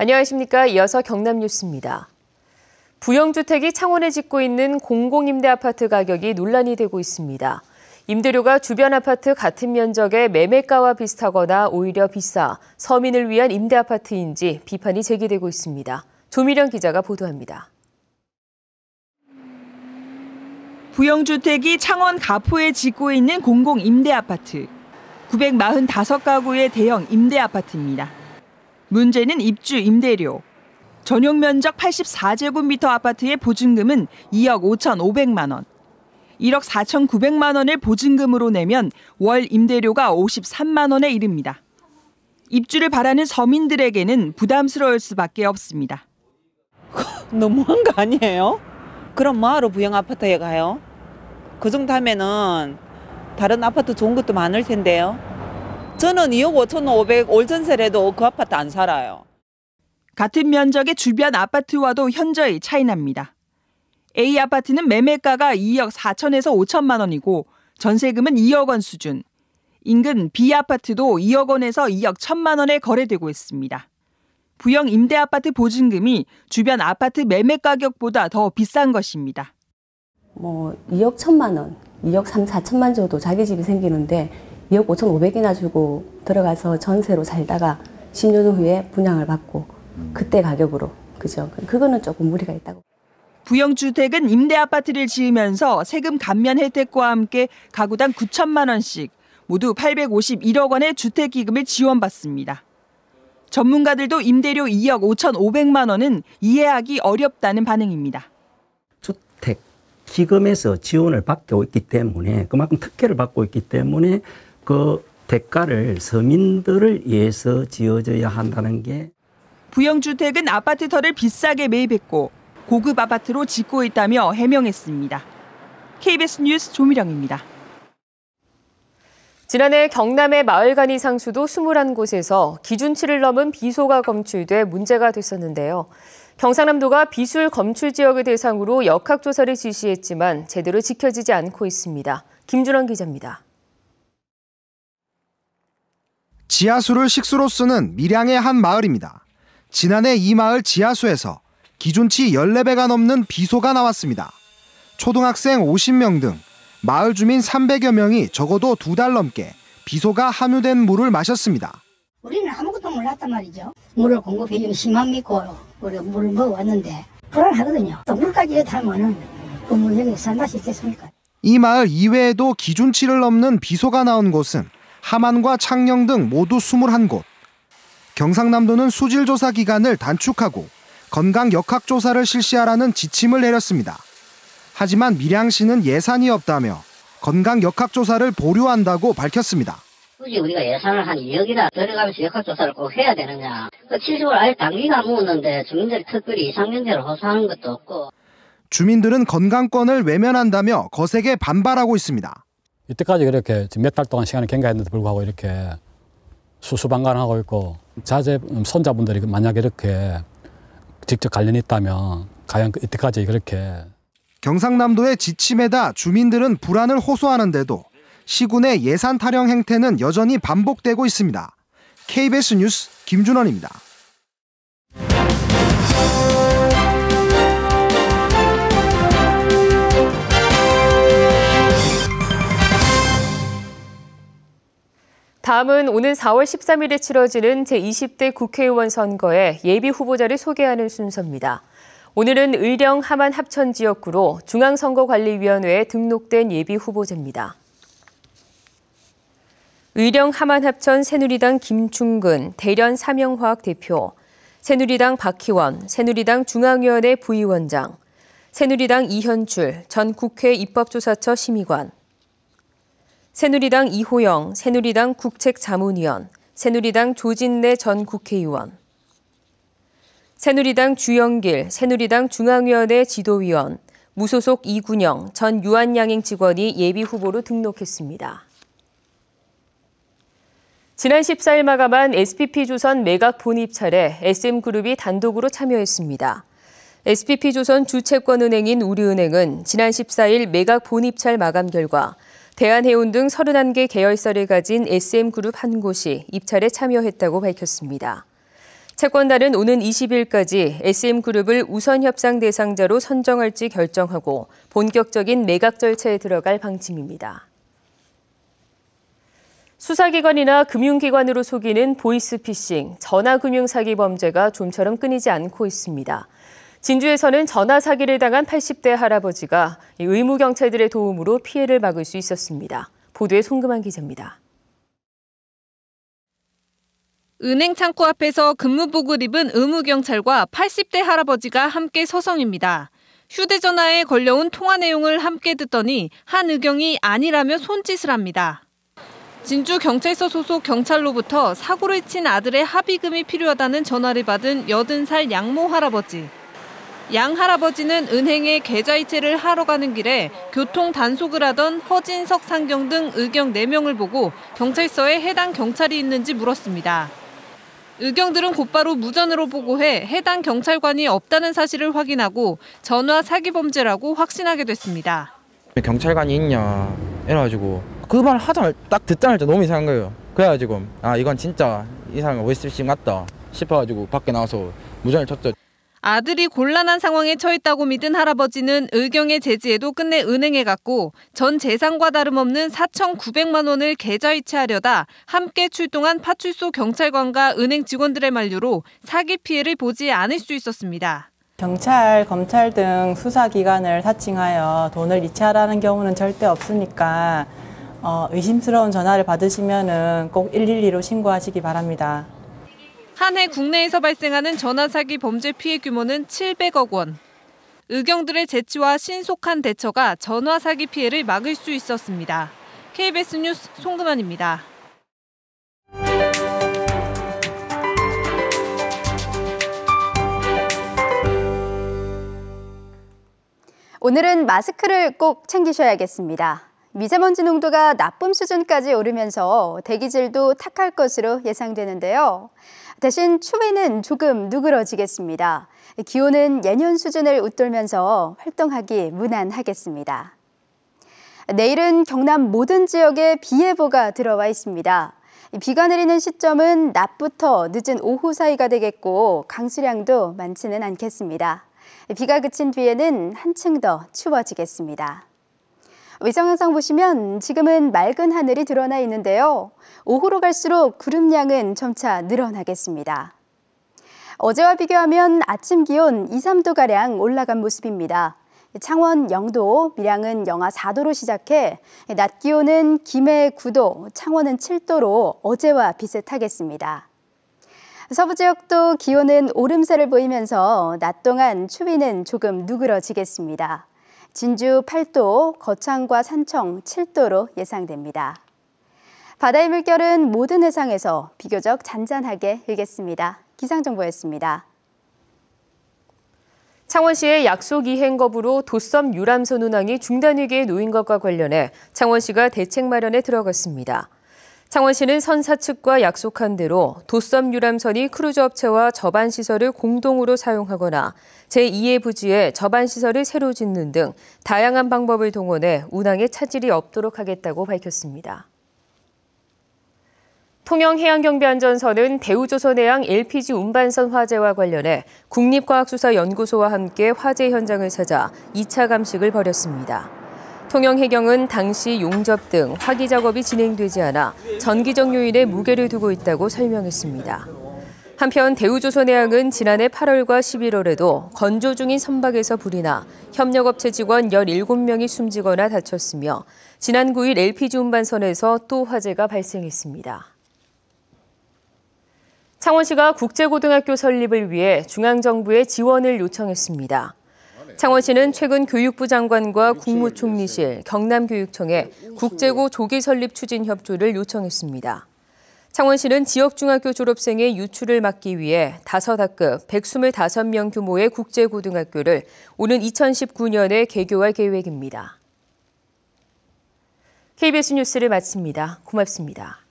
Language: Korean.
안녕하십니까. 이어서 경남 뉴스입니다. 부영주택이 창원에 짓고 있는 공공임대 아파트 가격이 논란이 되고 있습니다. 임대료가 주변 아파트 같은 면적의 매매가와 비슷하거나 오히려 비싸 서민을 위한 임대 아파트인지 비판이 제기되고 있습니다. 조미령 기자가 보도합니다. 부영주택이 창원 가포에 짓고 있는 공공임대 아파트. 945가구의 대형 임대 아파트입니다. 문제는 입주 임대료. 전용 면적 84제곱미터 아파트의 보증금은 2억 5,500만 원. 1억 4,900만 원을 보증금으로 내면 월 임대료가 53만 원에 이릅니다. 입주를 바라는 서민들에게는 부담스러울 수밖에 없습니다. 너무한 거 아니에요? 그럼 뭐하러 부영 아파트에 가요? 그 정도 하면은 다른 아파트 좋은 것도 많을 텐데요. 저는 2억 5,500 월전세라도 그 아파트 안 살아요. 같은 면적의 주변 아파트와도 현저히 차이납니다. A 아파트는 매매가가 2억 4천에서 5천만 원이고 전세금은 2억 원 수준. 인근 B 아파트도 2억 원에서 2억 1천만 원에 거래되고 있습니다. 부영 임대 아파트 보증금이 주변 아파트 매매 가격보다 더 비싼 것입니다. 뭐 2억 천만 원, 2억 3, 4천만 줘도 자기 집이 생기는데 2억 5,500이나 주고 들어가서 전세로 살다가 10년 후에 분양을 받고 음. 그때 가격으로 그죠. 그거는 조금 무리가 있다고. 부영주택은 임대 아파트를 지으면서 세금 감면 혜택과 함께 가구당 9천만 원씩 모두 851억 원의 주택기금을 지원받습니다. 전문가들도 임대료 2억 5,500만 원은 이해하기 어렵다는 반응입니다. 주택 기금에서 지원을 받고 있기 때문에 그만큼 특혜를 받고 있기 때문에 그 대가를 서민들을 위해서 지어져야 한다는 게 부영주택은 아파트터를 비싸게 매입했고 고급 아파트로 짓고 있다며 해명했습니다. KBS 뉴스 조미령입니다. 지난해 경남의 마을간이 상수도 21곳에서 기준치를 넘은 비소가 검출돼 문제가 됐었는데요. 경상남도가 비술 검출 지역을 대상으로 역학조사를 지시했지만 제대로 지켜지지 않고 있습니다. 김준원 기자입니다. 지하수를 식수로 쓰는 밀양의 한 마을입니다. 지난해 이 마을 지하수에서 기준치 14배가 넘는 비소가 나왔습니다. 초등학생 50명 등 마을 주민 300여 명이 적어도 두 달 넘게 비소가 함유된 물을 마셨습니다. 우리는 아무것도 몰랐단 말이죠. 물을 공급해주는 힘만 믿고 우리 물을 먹어왔는데 불안하거든요. 또 물까지 이면 그물 여기 산다수 있겠습니까? 이 마을 이외에도 기준치를 넘는 비소가 나온 곳은 함안과 창녕 등 모두 21곳. 경상남도는 수질조사 기간을 단축하고 건강 역학조사를 실시하라는 지침을 내렸습니다. 하지만 밀양시는 예산이 없다며 건강 역학조사를 보류한다고 밝혔습니다. 굳이 우리가 예산을 한 2억이나 들여가면서 역학조사를 꼭 해야 되느냐. 그 70을 아예 단기가 묵었는데 주민들이 특별히 이상경제를 호소하는 것도 없고. 주민들은 건강권을 외면한다며 거세게 반발하고 있습니다. 이때까지 그렇게몇 달 동안 시간이 경과했는데도 불구하고 이렇게 수수방관하고 있고 자제 음, 손자분들이 만약에 이렇게 직접 관련이 있다면 과연 그 이때까지 그렇게 경상남도의 지침에다 주민들은 불안을 호소하는데도 시군의 예산 타령 행태는 여전히 반복되고 있습니다. KBS 뉴스 김준원입니다. 다음은 오는 4월 13일에 치러지는 제20대 국회의원 선거에 예비 후보자를 소개하는 순서입니다. 오늘은 의령 하만 합천 지역구로 중앙선거관리위원회에 등록된 예비 후보자입니다. 의령 하만 합천 새누리당 김충근, 대련 삼영화학 대표, 새누리당 박희원, 새누리당 중앙위원회 부위원장, 새누리당 이현출, 전 국회 입법조사처 심의관, 새누리당 이호영 새누리당 국책자문위원, 새누리당 조진내전 국회의원, 새누리당 주영길 새누리당 중앙위원회 지도위원, 무소속 이군영 전 유한양행 직원이 예비 후보로 등록했습니다. 지난 14일 마감한 SPP조선 매각 본입 찰에 SM그룹이 단독으로 참여했습니다. SPP조선 주채권은행인 우리은행은 지난 14일 매각 본입찰 마감 결과 대한해운 등 31개 계열사를 가진 SM그룹 한 곳이 입찰에 참여했다고 밝혔습니다. 채권단은 오는 20일까지 SM그룹을 우선 협상 대상자로 선정할지 결정하고 본격적인 매각 절차에 들어갈 방침입니다. 수사기관이나 금융기관으로 속이는 보이스피싱, 전화금융사기 범죄가 좀처럼 끊이지 않고 있습니다. 진주에서는 전화 사기를 당한 80대 할아버지가 의무 경찰들의 도움으로 피해를 막을 수 있었습니다. 보도에 송금한 기자입니다. 은행 창고 앞에서 근무복을 입은 의무 경찰과 80대 할아버지가 함께 서성입니다. 휴대전화에 걸려온 통화 내용을 함께 듣더니 한 의경이 아니라며 손짓을 합니다. 진주 경찰서 소속 경찰로부터 사고를 친 아들의 합의금이 필요하다는 전화를 받은 80살 양모 할아버지. 양 할아버지는 은행에 계좌이체를 하러 가는 길에 교통 단속을 하던 허진석 상경 등 의경 4명을 보고 경찰서에 해당 경찰이 있는지 물었습니다. 의경들은 곧바로 무전으로 보고해 해당 경찰관이 없다는 사실을 확인하고 전화 사기 범죄라고 확신하게 됐습니다. 경찰관이 있냐 이래가지고 그 말 하자마자 딱 듣자마자 너무 이상한 거예요. 그래가지고 아 이건 진짜 이 사람이 o s c 다 싶어가지고 밖에 나와서 무전을 쳤죠. 아들이 곤란한 상황에 처했다고 믿은 할아버지는 의경의 제지에도 끝내 은행에 갔고 전 재산과 다름없는 4,900만 원을 계좌이체하려다 함께 출동한 파출소 경찰관과 은행 직원들의 만류로 사기 피해를 보지 않을 수 있었습니다. 경찰, 검찰 등 수사기관을 사칭하여 돈을 이체하라는 경우는 절대 없으니까 어, 의심스러운 전화를 받으시면 꼭 112로 신고하시기 바랍니다. 한해 국내에서 발생하는 전화사기 범죄 피해 규모는 700억 원. 의경들의 재치와 신속한 대처가 전화사기 피해를 막을 수 있었습니다. KBS 뉴스 송금환입니다. 오늘은 마스크를 꼭 챙기셔야겠습니다. 미세먼지 농도가 나쁨 수준까지 오르면서 대기질도 탁할 것으로 예상되는데요. 대신 추위는 조금 누그러지겠습니다. 기온은 예년 수준을 웃돌면서 활동하기 무난하겠습니다. 내일은 경남 모든 지역에 비 예보가 들어와 있습니다. 비가 내리는 시점은 낮부터 늦은 오후 사이가 되겠고 강수량도 많지는 않겠습니다. 비가 그친 뒤에는 한층 더 추워지겠습니다. 위성 영상 보시면 지금은 맑은 하늘이 드러나 있는데요. 오후로 갈수록 구름량은 점차 늘어나겠습니다. 어제와 비교하면 아침 기온 2, 3도가량 올라간 모습입니다. 창원 영도, 밀양은 영하 4도로 시작해 낮 기온은 김해 9도, 창원은 7도로 어제와 비슷하겠습니다. 서부 지역도 기온은 오름세를 보이면서 낮 동안 추위는 조금 누그러지겠습니다. 진주 8도, 거창과 산청 7도로 예상됩니다. 바다의 물결은 모든 해상에서 비교적 잔잔하게 일겠습니다. 기상정보였습니다. 창원시의 약속 이행 거부로 도섬 유람선 운항이 중단위기에 놓인 것과 관련해 창원시가 대책 마련에 들어갔습니다. 창원시는 선사 측과 약속한 대로 도섬 유람선이 크루즈 업체와 저반 시설을 공동으로 사용하거나 제2의 부지에 저반 시설을 새로 짓는 등 다양한 방법을 동원해 운항에 차질이 없도록 하겠다고 밝혔습니다. 통영해양경비안전선은 대우조선해양 LPG 운반선 화재와 관련해 국립과학수사연구소와 함께 화재 현장을 찾아 2차 감식을 벌였습니다. 통영해경은 당시 용접 등 화기 작업이 진행되지 않아 전기적 요인에 무게를 두고 있다고 설명했습니다. 한편 대우조선해양은 지난해 8월과 11월에도 건조 중인 선박에서 불이 나 협력업체 직원 17명이 숨지거나 다쳤으며 지난 9일 LPG 운반선에서 또 화재가 발생했습니다. 창원시가 국제고등학교 설립을 위해 중앙정부의 지원을 요청했습니다. 창원시는 최근 교육부 장관과 국무총리실, 경남교육청에 네, 국제고 조기 설립 추진 협조를 요청했습니다. 창원시는 지역 중학교 졸업생의 유출을 막기 위해 다 학급 125명 규모의 국제고등학교를 오는 2019년에 개교할 계획입니다. KBS 뉴스를 마칩니다. 고맙습니다.